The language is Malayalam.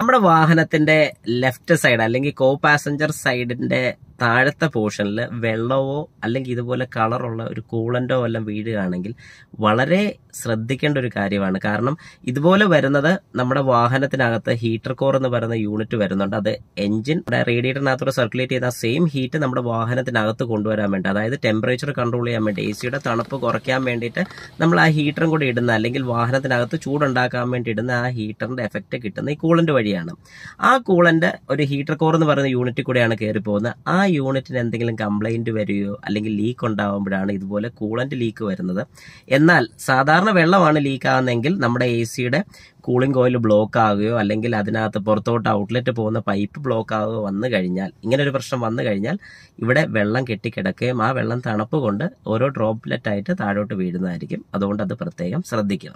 നമ്മുടെ വാഹനത്തിന്റെ ലെഫ്റ്റ് സൈഡ് അല്ലെങ്കിൽ കോ പാസഞ്ചർ സൈഡിന്റെ താഴത്തെ പോർഷനിൽ വെള്ളമോ അല്ലെങ്കിൽ ഇതുപോലെ കളറുള്ള ഒരു കൂളൻ്റോ എല്ലാം വീഴുകയാണെങ്കിൽ വളരെ ശ്രദ്ധിക്കേണ്ട ഒരു കാര്യമാണ് കാരണം ഇതുപോലെ വരുന്നത് നമ്മുടെ വാഹനത്തിനകത്ത് ഹീറ്റർ കോർ എന്ന് പറയുന്ന യൂണിറ്റ് വരുന്നുണ്ട് അത് എഞ്ചിൻ റേഡിയേറ്ററിനകത്തൂടെ സർക്കുലേറ്റ് ചെയ്യുന്ന സെയിം ഹീറ്റ് നമ്മുടെ വാഹനത്തിനകത്ത് കൊണ്ടുവരാൻ വേണ്ടി അതായത് ടെമ്പറേച്ചർ കൺട്രോൾ ചെയ്യാൻ വേണ്ടി എ സിയുടെ തണുപ്പ് കുറയ്ക്കാൻ വേണ്ടിയിട്ട് നമ്മൾ ആ ഹീറ്ററും കൂടി ഇടുന്ന അല്ലെങ്കിൽ വാഹനത്തിനകത്ത് ചൂടുണ്ടാക്കാൻ വേണ്ടി ഇടുന്ന ആ ഹീറ്ററിന്റെ എഫക്റ്റ് കിട്ടുന്ന ഈ കൂളൻ്റ് വഴിയാണ് ആ കൂളൻ്റ് ഒരു ഹീറ്റർ കോർ എന്ന് പറയുന്ന യൂണിറ്റ് കൂടെയാണ് കയറി പോകുന്നത് ആ യൂണിറ്റിന് എന്തെങ്കിലും കംപ്ലൈൻറ്റ് വരികയോ അല്ലെങ്കിൽ ലീക്ക് ഉണ്ടാകുമ്പോഴാണ് ഇതുപോലെ കൂളൻ്റ് ലീക്ക് വരുന്നത് എന്നാൽ സാധാരണ വെള്ളമാണ് ലീക്ക് ആകുന്നതെങ്കിൽ നമ്മുടെ എ സിയുടെ കൂളിംഗ് കോയിൽ ബ്ലോക്ക് ആകുകയോ അല്ലെങ്കിൽ അതിനകത്ത് പുറത്തോട്ട് ഔട്ട്ലെറ്റ് പോകുന്ന പൈപ്പ് ബ്ലോക്ക് ആകുകയോ വന്നു കഴിഞ്ഞാൽ ഇങ്ങനെ ഒരു പ്രശ്നം വന്നു കഴിഞ്ഞാൽ ഇവിടെ വെള്ളം കെട്ടിക്കിടക്കുകയും ആ വെള്ളം തണുപ്പ് കൊണ്ട് ഓരോ ഡ്രോപ്ലെറ്റായിട്ട് ആയിട്ട് താഴോട്ട് വീഴുന്നതായിരിക്കും അതുകൊണ്ട് അത് പ്രത്യേകം ശ്രദ്ധിക്കുക